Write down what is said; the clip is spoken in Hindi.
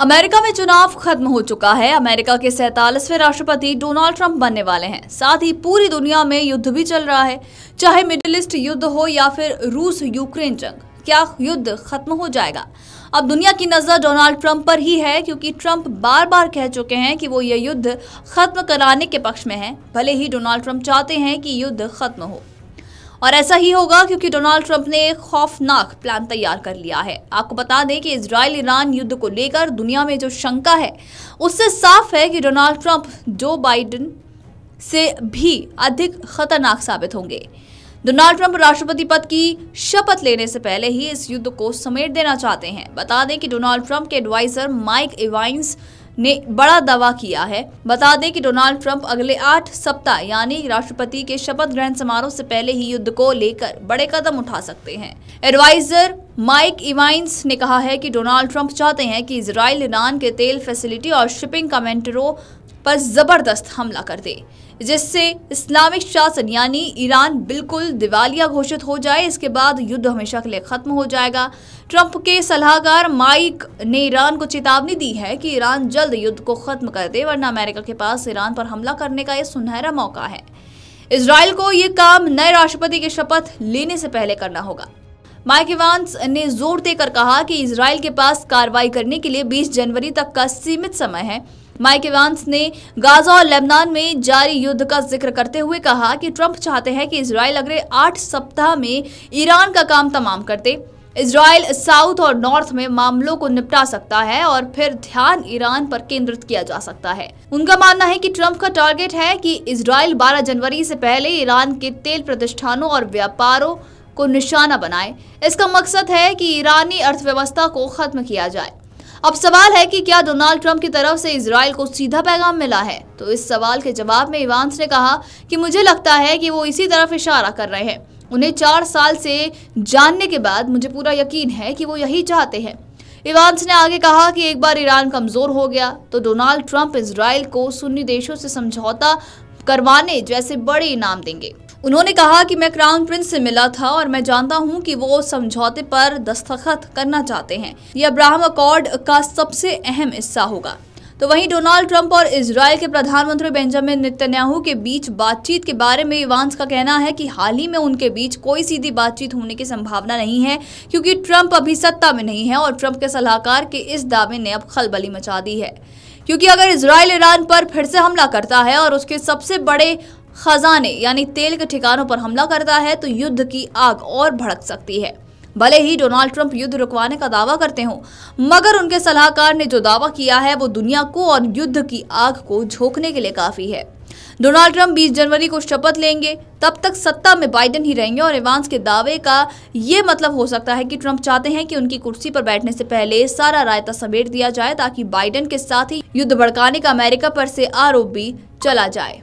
अमेरिका में चुनाव खत्म हो चुका है अमेरिका के सैतालीसवें राष्ट्रपति डोनाल्ड ट्रंप बनने वाले हैं साथ ही पूरी दुनिया में युद्ध भी चल रहा है चाहे मिडिल ईस्ट युद्ध हो या फिर रूस यूक्रेन जंग क्या युद्ध खत्म हो जाएगा अब दुनिया की नज़र डोनाल्ड ट्रंप पर ही है क्योंकि ट्रंप बार बार कह चुके हैं कि वो ये युद्ध खत्म कराने के पक्ष में है भले ही डोनाल्ड ट्रंप चाहते हैं कि युद्ध खत्म हो और ऐसा ही होगा क्योंकि डोनाल्ड ट्रंप ने खौफनाक प्लान तैयार कर लिया है आपको बता दें कि इसराइल ईरान युद्ध को लेकर दुनिया में जो शंका है उससे साफ है कि डोनाल्ड ट्रंप जो बाइडन से भी अधिक खतरनाक साबित होंगे डोनाल्ड ट्रंप राष्ट्रपति पद की शपथ लेने से पहले ही इस युद्ध को समेट देना चाहते हैं बता दें कि डोनाल्ड ट्रंप के एडवाइजर माइक इवाइंस ने बड़ा दावा किया है बता दें कि डोनाल्ड ट्रंप अगले आठ सप्ताह यानी राष्ट्रपति के शपथ ग्रहण समारोह से पहले ही युद्ध को लेकर बड़े कदम उठा सकते हैं एडवाइजर माइक इवाइंस ने कहा है कि डोनाल्ड ट्रंप चाहते हैं कि इसराइल ईरान के तेल फैसिलिटी और शिपिंग कमेंटरों पर ज़बरदस्त हमला कर दे जिससे इस्लामिक शासन यानी ईरान बिल्कुल दिवालिया घोषित हो जाए इसके बाद युद्ध हमेशा के लिए ख़त्म हो जाएगा ट्रंप के सलाहकार माइक ने ईरान को चेतावनी दी है कि ईरान जल्द युद्ध को ख़त्म कर दे वरना अमेरिका के पास ईरान पर हमला करने का यह सुनहरा मौका है इसराइल को यह काम नए राष्ट्रपति की शपथ लेने से पहले करना होगा माइक इवांस ने जोर देकर कहा कि इसराइल के पास कार्रवाई करने के लिए 20 जनवरी तक का सीमित समय है माइक इवांस ने गाजा और लेबनान में जारी युद्ध का जिक्र करते हुए कहा कि ट्रंप चाहते हैं कि इसराइल अगले आठ सप्ताह में ईरान का काम तमाम करते इसराइल साउथ और नॉर्थ में मामलों को निपटा सकता है और फिर ध्यान ईरान पर केंद्रित किया जा सकता है उनका मानना है कि ट्रंप का टारगेट है कि इसराइल 12 जनवरी से पहले ईरान के तेल प्रतिष्ठानों और व्यापारों को निशाना बनाए इसका मकसद है कि ईरानी अर्थव्यवस्था को खत्म किया जाए अब सवाल है कि क्या डोनाल्ड ट्रंप की तरफ से इसराइल को सीधा पैगाम मिला है तो इस सवाल के जवाब में इवांस ने कहा कि मुझे लगता है कि वो इसी तरफ इशारा कर रहे हैं उन्हें चार साल से जानने के बाद मुझे पूरा यकीन है कि वो यही चाहते हैं इवांस ने आगे कहा कि एक बार ईरान कमज़ोर हो गया तो डोनाल्ड ट्रंप इसराइल को सुन्नी देशों से समझौता करवाने जैसे बड़े इनाम देंगे उन्होंने कहा कि मैं क्राउन प्रिंस से मिला था और मैं जानता हूं कि वो समझौते पर दस्तखत करना चाहते हैं यह अब्राहम अकॉर्ड का सबसे अहम हिस्सा होगा तो वहीं डोनाल्ड ट्रंप और इसराइल के प्रधानमंत्री बेंजामिन नितन्याहू के बीच बातचीत के बारे में इवांस का कहना है कि हाल ही में उनके बीच कोई सीधी बातचीत होने की संभावना नहीं है क्योंकि ट्रंप अभी सत्ता में नहीं है और ट्रंप के सलाहकार के इस दावे ने अब खलबली मचा दी है क्योंकि अगर इसराइल ईरान पर फिर से हमला करता है और उसके सबसे बड़े खजाने यानी तेल के ठिकानों पर हमला करता है तो युद्ध की आग और भड़क सकती है भले ही डोनाल्ड ट्रंप युद्ध रुकवाने का दावा करते हों मगर उनके सलाहकार ने जो दावा किया है वो दुनिया को और युद्ध की आग को झोंकने के लिए काफी है डोनाल्ड ट्रंप 20 जनवरी को शपथ लेंगे तब तक सत्ता में बाइडेन ही रहेंगे और एवांस के दावे का ये मतलब हो सकता है कि ट्रंप चाहते हैं कि उनकी कुर्सी पर बैठने से पहले सारा रायता समेट दिया जाए ताकि बाइडेन के साथ ही युद्ध भड़काने का अमेरिका पर से आरोप भी चला जाए